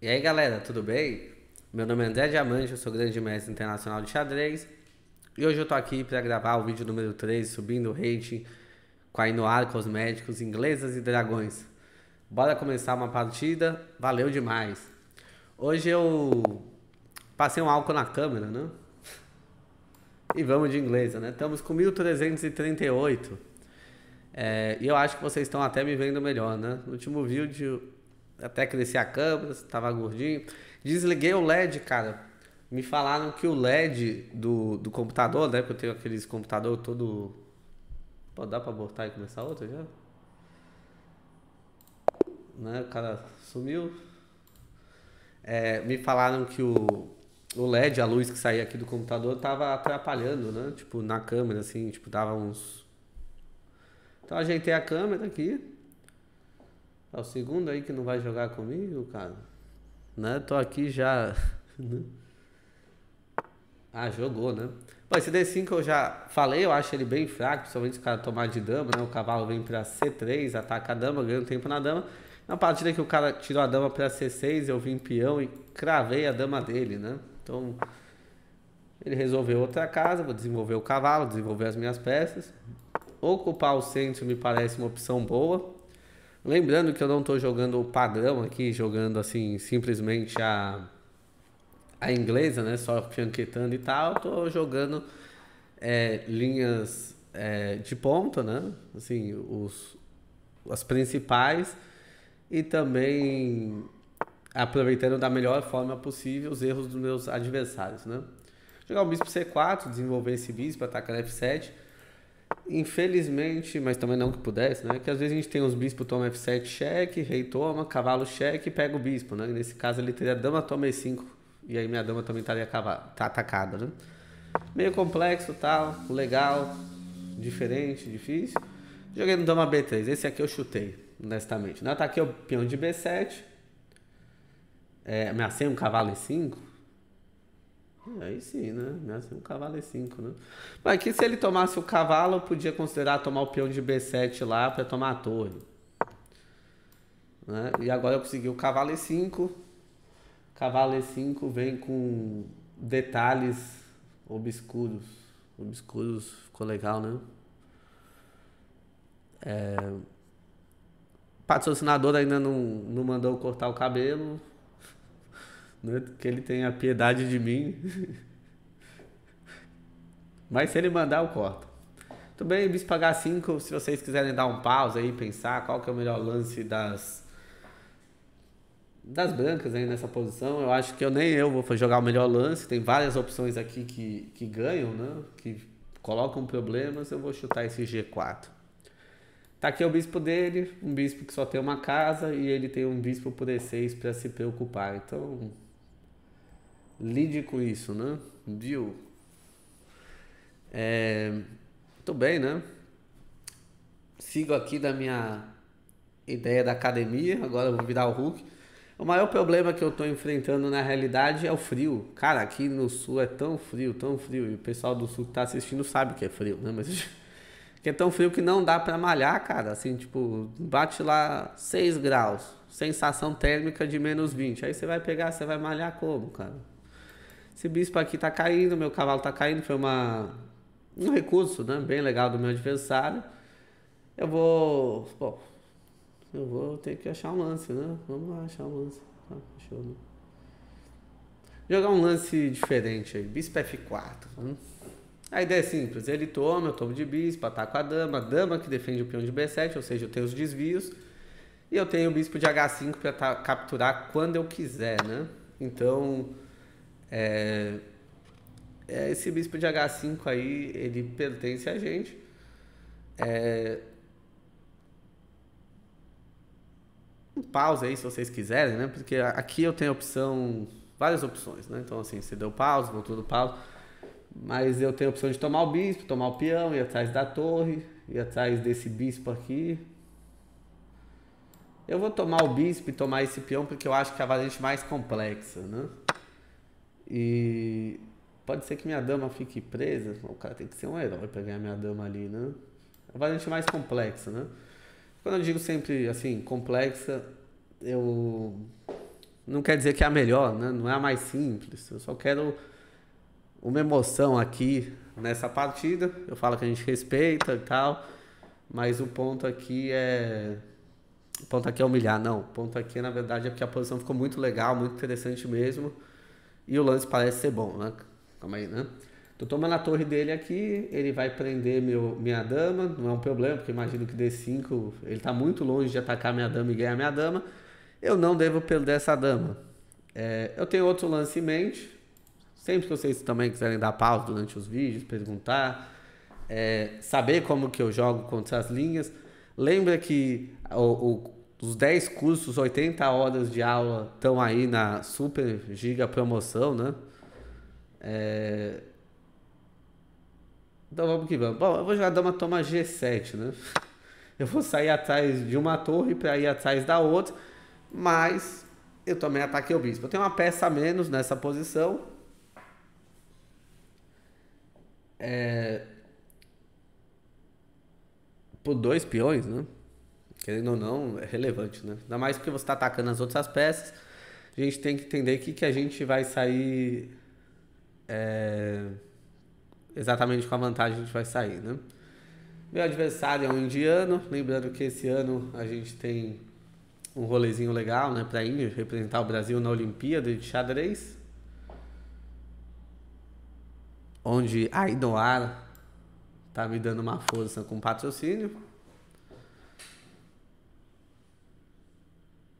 E aí galera, tudo bem? Meu nome é André Diamante, eu sou grande mestre internacional de xadrez e hoje eu tô aqui para gravar o vídeo número 3, subindo o rating com a Inoar Cosméticos Inglesas e Dragões. Bora começar uma partida, valeu demais! Hoje eu passei um álcool na câmera, né? E vamos de inglesa, né? Estamos com 1338. É, e eu acho que vocês estão até me vendo melhor, né? No último vídeo até crescer a câmera, tava gordinho. Desliguei o LED, cara. Me falaram que o LED do, do computador, né? Porque eu tenho aqueles computador todo. Pô, dá pra abortar e começar outro já? Né? O cara sumiu. É, me falaram que o, o LED, a luz que saía aqui do computador, tava atrapalhando, né? Tipo, na câmera, assim, tipo, dava uns. Então ajeitei a câmera aqui. É o segundo aí que não vai jogar comigo, cara. Né? Tô aqui já. Né? ah, jogou, né? Bom, esse D5 eu já falei, eu acho ele bem fraco, principalmente se o cara tomar de dama, né? O cavalo vem pra C3, ataca a dama, ganha um tempo na dama. Na é partida que o cara tirou a dama pra C6, eu vim peão e cravei a dama dele, né? Então, ele resolveu outra casa, vou desenvolver o cavalo, desenvolver as minhas peças. Ocupar o centro me parece uma opção boa. Lembrando que eu não estou jogando o padrão aqui, jogando assim, simplesmente a, a inglesa, né? Só fianquetando e tal. Estou jogando é, linhas é, de ponta, né? Assim, os, as principais. E também aproveitando da melhor forma possível os erros dos meus adversários, né? Jogar o bispo C4, desenvolver esse bispo, atacar F7 infelizmente, mas também não que pudesse, né? Que às vezes a gente tem os bispos toma F7 cheque, rei toma, cavalo cheque e pega o bispo, né? E nesse caso ele teria dama toma E5 e aí minha dama também estaria tá atacada, né? Meio complexo, tal, legal, diferente, difícil. Joguei no dama B3, esse aqui eu chutei, honestamente. Não ataquei tá o peão de B7, é, ameacei um cavalo E5, Hum, aí sim, né? né Mesmo assim, um cavalo é 5, né? Mas que se ele tomasse o cavalo, eu podia considerar tomar o peão de B7 lá para tomar a torre. Né? E agora eu consegui o cavalo E5. É cavalo E5 é vem com detalhes obscuros. Obscuros ficou legal, né? É... O patrocinador ainda não, não mandou cortar o cabelo né? que ele tenha piedade de mim. Mas se ele mandar, eu corto. Tudo bem, Bispo h 5, se vocês quiserem dar um pause aí, pensar qual que é o melhor lance das das brancas aí nessa posição, eu acho que eu nem eu vou jogar o melhor lance, tem várias opções aqui que, que ganham, né? Que colocam problemas, eu vou chutar esse G4. Tá aqui o bispo dele, um bispo que só tem uma casa e ele tem um bispo por E6 para se preocupar. Então, lide com isso, né? Viu? É, muito bem, né? Sigo aqui da minha ideia da academia, agora vou virar o Hulk. O maior problema que eu estou enfrentando na realidade é o frio. Cara, aqui no sul é tão frio, tão frio. E o pessoal do sul que tá assistindo sabe que é frio, né? Mas que é tão frio que não dá para malhar, cara. Assim, tipo, bate lá 6 graus, sensação térmica de menos 20. Aí você vai pegar, você vai malhar como, cara? esse bispo aqui tá caindo, meu cavalo tá caindo, foi uma, um recurso, né? Bem legal do meu adversário. Eu vou, bom, eu vou ter que achar um lance, né? Vamos lá, achar um lance. Ah, né? Jogar um lance diferente aí, bispo F4. A ideia é simples, ele toma, eu tomo de bispo, ataco a dama, a dama que defende o peão de B7, ou seja, eu tenho os desvios. E eu tenho o bispo de H5 para capturar quando eu quiser, né? Então, é, é, esse bispo de H5 aí, ele pertence a gente. É, um pausa aí se vocês quiserem, né? Porque aqui eu tenho opção, várias opções, né? Então, assim, você deu pausa, voltou do pausa. Mas eu tenho a opção de tomar o bispo, tomar o peão, ir atrás da torre, ir atrás desse bispo aqui. Eu vou tomar o bispo e tomar esse peão porque eu acho que é a variante mais complexa, né? E pode ser que minha dama fique presa. O cara tem que ser um herói para ganhar minha dama ali, né? É uma variante mais complexa, né? Quando eu digo sempre assim, complexa, eu não quer dizer que é a melhor, né? Não é a mais simples. Eu só quero uma emoção aqui nessa partida. Eu falo que a gente respeita e tal, mas o ponto aqui é o ponto aqui é humilhar, não. O ponto aqui, na verdade, é porque a posição ficou muito legal, muito interessante mesmo. E o lance parece ser bom, né? Calma aí, né? Tô tomando a torre dele aqui, ele vai prender meu, minha dama, não é um problema, porque imagino que D5, ele tá muito longe de atacar minha dama e ganhar minha dama. Eu não devo perder essa dama. É, eu tenho outro lance em mente. Sempre que vocês também quiserem dar pausa durante os vídeos, perguntar, é, saber como que eu jogo contra as linhas. Lembra que o, o dos 10 cursos, 80 horas de aula estão aí na super giga promoção, né? É... Então vamos que vamos. Bom, eu vou jogar dar uma toma G7, né? Eu vou sair atrás de uma torre para ir atrás da outra, mas eu também ataquei o bispo. Eu tenho uma peça a menos nessa posição. É... Por dois peões, né? querendo ou não, é relevante, né? Ainda mais porque você está atacando as outras peças. A gente tem que entender que, que a gente vai sair é, exatamente com a vantagem que a gente vai sair, né? Meu adversário é um indiano, lembrando que esse ano a gente tem um rolezinho legal, né, para ir representar o Brasil na Olimpíada de xadrez, onde a Inoar tá me dando uma força com patrocínio.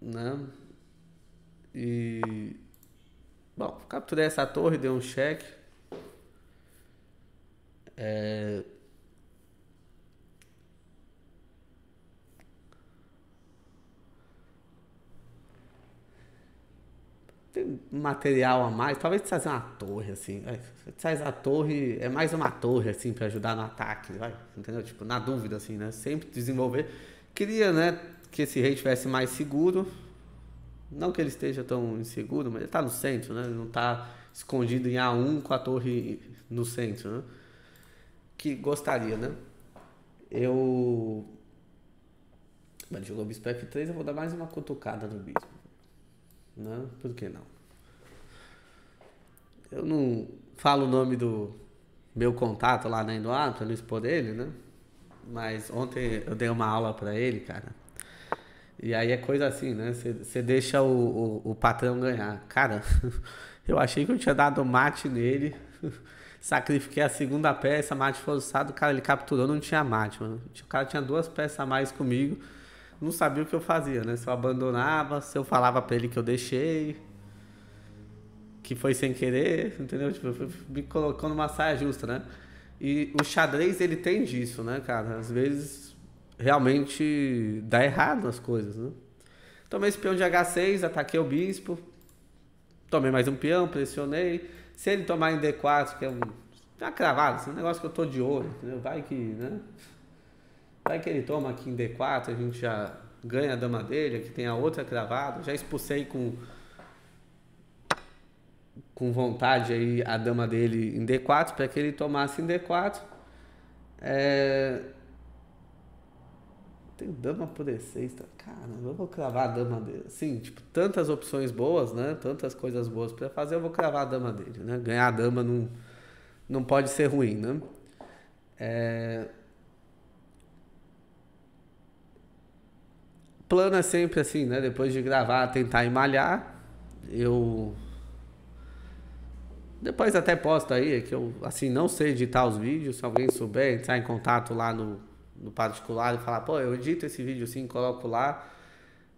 né? E bom, capturei essa torre, dei um cheque. É... Tem material a mais, talvez fazer uma torre assim. Você a torre, é mais uma torre assim para ajudar no ataque, vai, entendeu? Tipo, na dúvida assim, né? Sempre desenvolver. Queria, né, que esse rei estivesse mais seguro. Não que ele esteja tão inseguro, mas ele está no centro, né? Ele não está escondido em A1 com a torre no centro, né? Que gostaria, né? Eu. Mas jogou bispo F3, eu vou dar mais uma cutucada no bispo. Né? Por que não? Eu não falo o nome do meu contato lá na Indoato, para não expor ele, né? Mas ontem eu dei uma aula para ele, cara. E aí é coisa assim, né? Você deixa o, o, o, patrão ganhar. Cara, eu achei que eu tinha dado mate nele. Sacrifiquei a segunda peça, mate forçado. Cara, ele capturou, não tinha mate, mano. O cara tinha duas peças a mais comigo. Não sabia o que eu fazia, né? Se eu abandonava, se eu falava pra ele que eu deixei. Que foi sem querer, entendeu? Tipo, me colocou numa saia justa, né? E o xadrez, ele tem disso, né, cara? Às vezes realmente dá errado nas coisas, né? Tomei esse peão de H6, ataquei o bispo. Tomei mais um peão, pressionei. Se ele tomar em D4, que é um. É uma tá cravada, esse é um negócio que eu tô de olho, entendeu? Vai que, né? Vai que ele toma aqui em D4, a gente já ganha a dama dele, aqui tem a outra cravada. Já expulsei com com vontade aí a dama dele em D4 para que ele tomasse em D4. É, tenho dama por E6, tá? caramba, eu vou cravar a dama dele. Assim, tipo, tantas opções boas, né? Tantas coisas boas para fazer, eu vou cravar a dama dele, né? Ganhar a dama não, não pode ser ruim, né? É... Plano é sempre assim, né? Depois de gravar, tentar emalhar, eu... Depois até posto aí, é que eu, assim, não sei editar os vídeos, se alguém souber, entrar em contato lá no no particular e falar, pô, eu edito esse vídeo assim, coloco lá.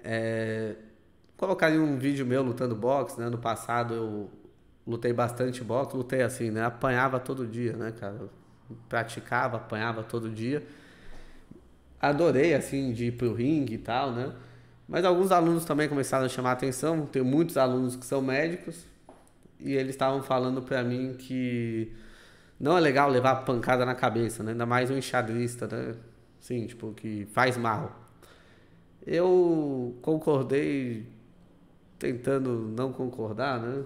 É, colocaria um vídeo meu lutando boxe, né? No passado eu lutei bastante boxe, lutei assim, né? Apanhava todo dia, né, cara? praticava, apanhava todo dia. Adorei, assim, de ir pro ringue e tal, né? Mas alguns alunos também começaram a chamar atenção. Tem muitos alunos que são médicos e eles estavam falando para mim que não é legal levar pancada na cabeça, né? Ainda mais um enxadrista, né? Sim, tipo, que faz mal. Eu concordei tentando não concordar, né?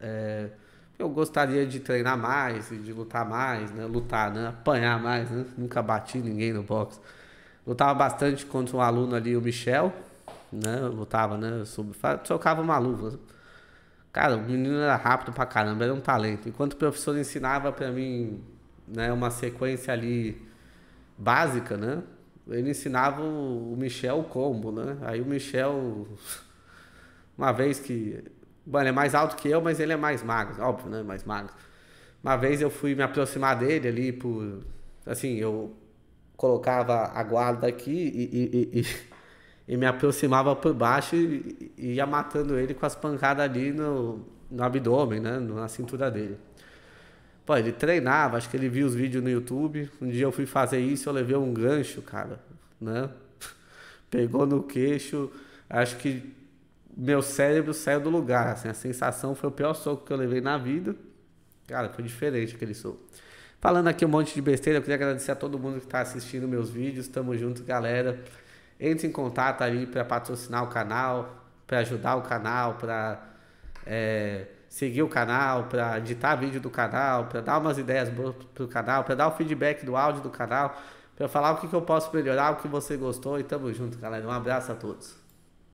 É, eu gostaria de treinar mais e de lutar mais, né? Lutar, né? Apanhar mais, né? Nunca bati ninguém no boxe. Lutava bastante contra um aluno ali, o Michel, né? lutava, né? Sobre, trocava uma luva. Cara, o menino era rápido pra caramba, era um talento. Enquanto o professor ensinava para mim, né, uma sequência ali básica, né? Ele ensinava o Michel o combo, né? Aí o Michel, uma vez que. Bom, ele é mais alto que eu, mas ele é mais magro, óbvio, né? Mais magro. Uma vez eu fui me aproximar dele ali por. Assim, eu colocava a guarda aqui e, e, e, e me aproximava por baixo e, ia matando ele com as pancadas ali no, no abdômen, né? Na cintura dele. Pô, ele treinava, acho que ele viu os vídeos no YouTube. Um dia eu fui fazer isso, eu levei um gancho, cara, né? Pegou no queixo, acho que meu cérebro saiu do lugar, assim, a sensação foi o pior soco que eu levei na vida. Cara, foi diferente aquele soco. Falando aqui um monte de besteira, eu queria agradecer a todo mundo que está assistindo meus vídeos. Tamo junto, galera. Entre em contato aí para patrocinar o canal, para ajudar o canal, para é, seguir o canal, para editar vídeo do canal, para dar umas ideias boas pro canal, para dar o feedback do áudio do canal, para falar o que, que eu posso melhorar, o que você gostou e tamo junto, galera. Um abraço a todos.